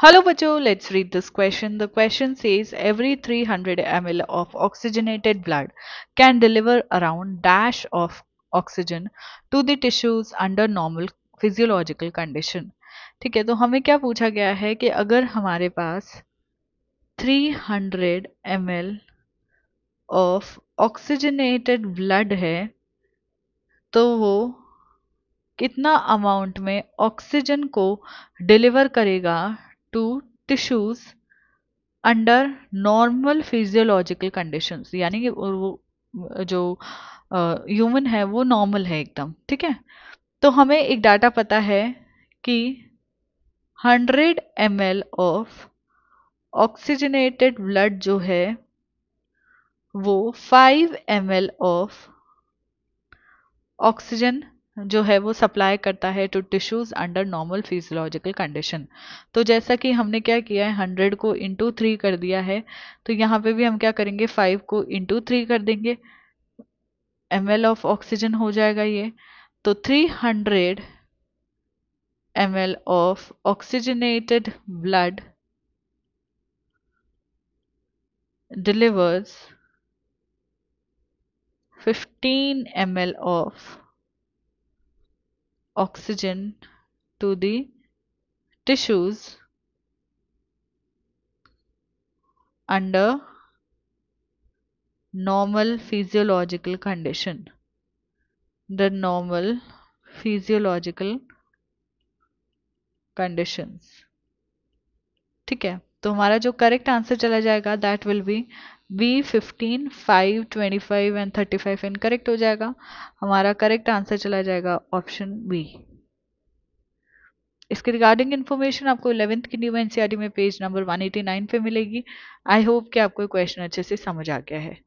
Hello, Bacho. Let's read this question The question says every 300 L of oxygenated blood can deliver around dash of oxygen to the tissues under normal physiological condition ठीक है तो हमें क्या पूछा गया है कि अगर हमारे पास 300 hundred M L of oxygenated blood है तो वो कितना अमाउंट में ऑक्सीजन को डिलीवर करेगा to tissues under normal physiological conditions यानी कि वो जो ह्यूमन है वो नॉर्मल है एकदम ठीक है तो हमें एक डाटा पता है कि 100 एम ऑफ ऑक्सीजनेटेड ब्लड जो है वो 5 एम ऑफ ऑक्सीजन जो है वो सप्लाई करता है to tissues under normal physiological condition तो जैसा कि हमने क्या किया है हंड्रेड को इंटू थ्री कर दिया है तो यहाँ पे भी हम क्या करेंगे फाइव को इंटू थ्री कर देंगे एम एल ऑफ ऑक्सीजन हो जाएगा ये तो three hundred M L of oxygenated blood fifteen 15 ml of oxygen to the tissues under normal physiological condition the normal physiological conditions ठीक है तो हमारा जो करेक्ट आंसर चला जाएगा that will be B fifteen five twenty five and thirty five correct हो जाएगा हमारा करेक्ट आंसर चला जाएगा ऑप्शन बी इसके रिगार्डिंग इन्फॉर्मेशन आपको इलेवेंथ की न्यू एनसीआर e में पेज नंबर 189 पे मिलेगी आई होप कि आपको क्वेश्चन अच्छे से समझ आ गया है